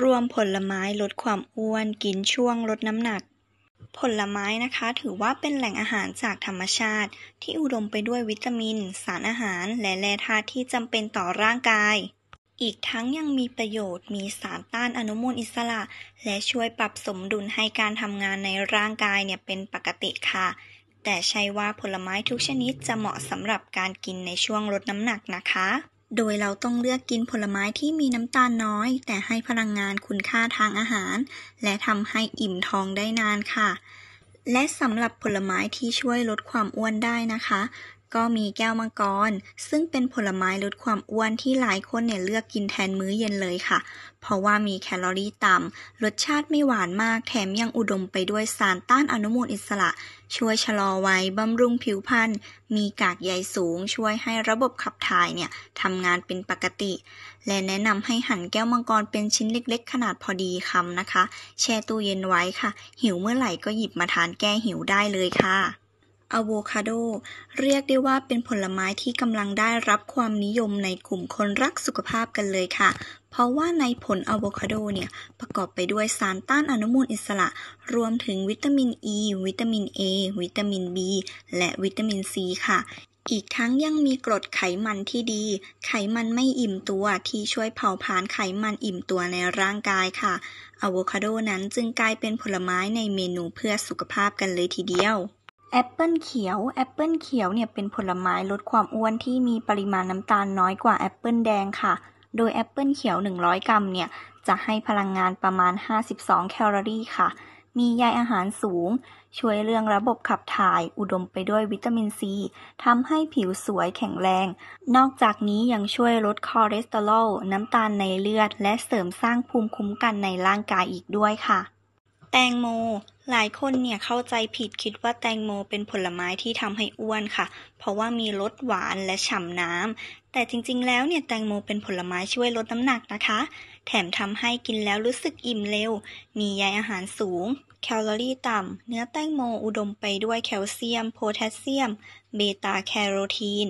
รวมผลไม้ลดความอ้วนกินช่วงลดน้ำหนัก ผลไม้นะคะถือว่าเป็นแหล่งอาหารจากธรรมชาติ ที่อุดมไปด้วยวิตามิน สารอาหารและแร่ธาตุที่จำเป็นต่อร่างกาย อีกทั้งยังมีประโยชน์มีสารต้านอนุมูลอิสระ และช่วยปรับสมดุลให้การทำงานในร่างกายเนี่ยเป็นปกติค่ะ แต่ใช่ว่าผลไม้ทุกชนิดจะเหมาะสำหรับการกินในช่วงลดน้ำหนักนะคะโดยเราต้องเลือกกินผลไม้ที่มีน้ำตาลน้อย แต่ให้พลังงานคุณค่าทางอาหาร และทำให้อิ่มท้องได้นานค่ะ และสำหรับผลไม้ที่ช่วยลดความอ้วนได้นะคะก็มีแก้วมังกร ซึ่งเป็นผลไม้ลดความอ้วนที่หลายคนเนี่ยเลือกกินแทนมื้อเย็นเลยค่ะ เพราะว่ามีแคลอรี่ต่ำรสชาติไม่หวานมาก แถมยังอุดมไปด้วยสารต้านอนุมูลอิสระ ช่วยชะลอวัยบำรุงผิวพรรณมีกากใยสูง ช่วยให้ระบบขับถ่ายเนี่ยทำงานเป็นปกติ และแนะนำให้หั่นแก้วมังกรเป็นชิ้นเล็กๆ ขนาดพอดีคำนะคะ แช่ตู้เย็นไว้ค่ะหิวเมื่อไหร่ก็หยิบมาทานแก้หิวได้เลยค่ะอะโวคาโดเรียกได้ว่าเป็นผลไม้ที่กำลังได้รับความนิยมในกลุ่มคนรักสุขภาพกันเลยค่ะ เพราะว่าในผลอะโวคาโดเนี่ย ประกอบไปด้วยสารต้านอนุมูลอิสระรวมถึงวิตามินอ e, ีวิตามิน A วิตามิน B และวิตามินซีค่ะ อีกทั้งยังมีกรดไขมันที่ดี ไขมันไม่อิ่มตัวที่ช่วยเผาผลาญไขมันอิ่มตัวในร่างกายค่ะอะโวคาโดนั้นจึงกลายเป็นผลไม้ในเมนูเพื่อสุขภาพกันเลยทีเดียวแอปเปิลเขียว แอปเปิลเขียวเนี่ยเป็นผลไม้ลดความอ้วนที่มีปริมาณน้ำตาลน้อยกว่าแอปเปิลแดงค่ะ โดยแอปเปิลเขียว 100 กรัมเนี่ยจะให้พลังงานประมาณ 52 แคลอรี่ค่ะ มีใยอาหารสูง ช่วยเรื่องระบบขับถ่าย อุดมไปด้วยวิตามินซี ทำให้ผิวสวยแข็งแรง นอกจากนี้ยังช่วยลดคอเลสเตอรอลน้ำตาลในเลือด และเสริมสร้างภูมิคุ้มกันในร่างกายอีกด้วยค่ะ แตงโมหลายคนเนี่ย เข้าใจผิดคิดว่าแตงโมเป็นผลไม้ที่ทำให้อ้วนค่ะ เพราะว่ามีรสหวานและฉ่ำน้ำ แต่จริงๆ แล้วเนี่ยแตงโมเป็นผลไม้ช่วยลดน้ำหนักนะคะ แถมทำให้กินแล้วรู้สึกอิ่มเร็ว มีใยอาหารสูง แคลอรี่ต่ำเนื้อแตงโมอุดมไปด้วยแคลเซียม โพแทสเซียม เบตาแคโรทีน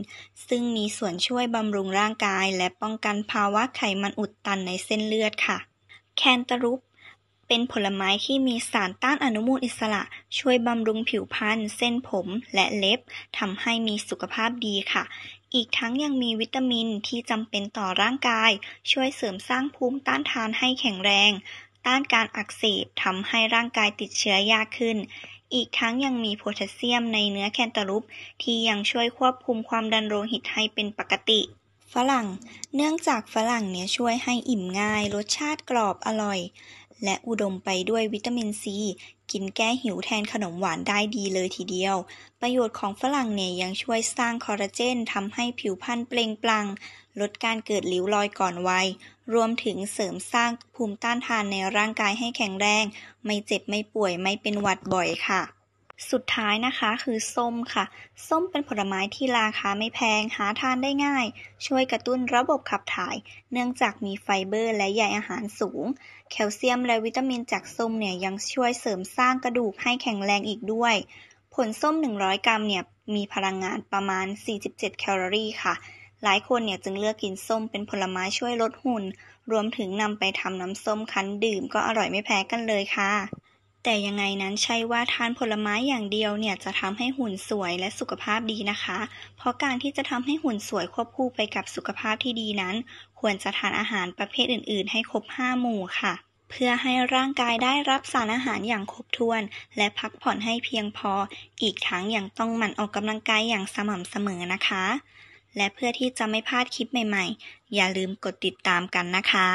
ซึ่งมีส่วนช่วยบำรุงร่างกาย และป้องกันภาวะไขมันอุดตันในเส้นเลือดค่ะ แคนตาลูปเป็นผลไม้ที่มีสารต้านอนุมูลอิสระ ช่วยบำรุงผิวพรรณเส้นผมและเล็บทำให้มีสุขภาพดีค่ะ อีกทั้งยังมีวิตามินที่จำเป็นต่อร่างกาย ช่วยเสริมสร้างภูมิต้านทานให้แข็งแรง ต้านการอักเสบทำให้ร่างกายติดเชื้อยากขึ้น อีกทั้งยังมีโพแทสเซียมในเนื้อแคนตาลูปที่ยังช่วยควบคุมความดันโลหิตให้เป็นปกติ ฝรั่ง เนื่องจากฝรั่งเนี่ยช่วยให้อิ่มง่ายรสชาติกรอบอร่อยและอุดมไปด้วยวิตามินซี กินแก้หิวแทนขนมหวานได้ดีเลยทีเดียว ประโยชน์ของฝรั่งเนี่ยยังช่วยสร้างคอลลาเจนทำให้ผิวพรรณเปล่งปลัง่งลดการเกิดริ้วรอยก่อนวัยรวมถึงเสริมสร้างภูมิต้านทานในร่างกายให้แข็งแรง ไม่เจ็บไม่ป่วยไม่เป็นหวัดบ่อยค่ะสุดท้ายนะคะคือส้มค่ะ ส้มเป็นผลไม้ที่ราคาไม่แพงหาทานได้ง่าย ช่วยกระตุ้นระบบขับถ่ายเนื่องจากมีไฟเบอร์และใยอาหารสูง แคลเซียมและวิตามินจากส้มเนี่ยยังช่วยเสริมสร้างกระดูกให้แข็งแรงอีกด้วย ผลส้ม 100 กรัมเนี่ยมีพลังงานประมาณ 47 แคลอรี่ค่ะ หลายคนเนี่ยจึงเลือกกินส้มเป็นผลไม้ช่วยลดหุ่นรวมถึงนำไปทำน้ำส้มคั้นดื่มก็อร่อยไม่แพ้กันเลยค่ะแต่ยังไงนั้นใช่ว่าทานผลไม้อย่างเดียวเนี่ยจะทำให้หุ่นสวยและสุขภาพดีนะคะ เพราะการที่จะทำให้หุ่นสวยควบคู่ไปกับสุขภาพที่ดีนั้น ควรจะทานอาหารประเภทอื่นๆให้ครบ 5 หมู่ค่ะเพื่อให้ร่างกายได้รับสารอาหารอย่างครบถ้วน และพักผ่อนให้เพียงพอ อีกทั้งยังต้องหมั่นออกกำลังกายอย่างสม่ำเสมอนะคะ และเพื่อที่จะไม่พลาดคลิปใหม่ๆอย่าลืมกดติดตามกันนะคะ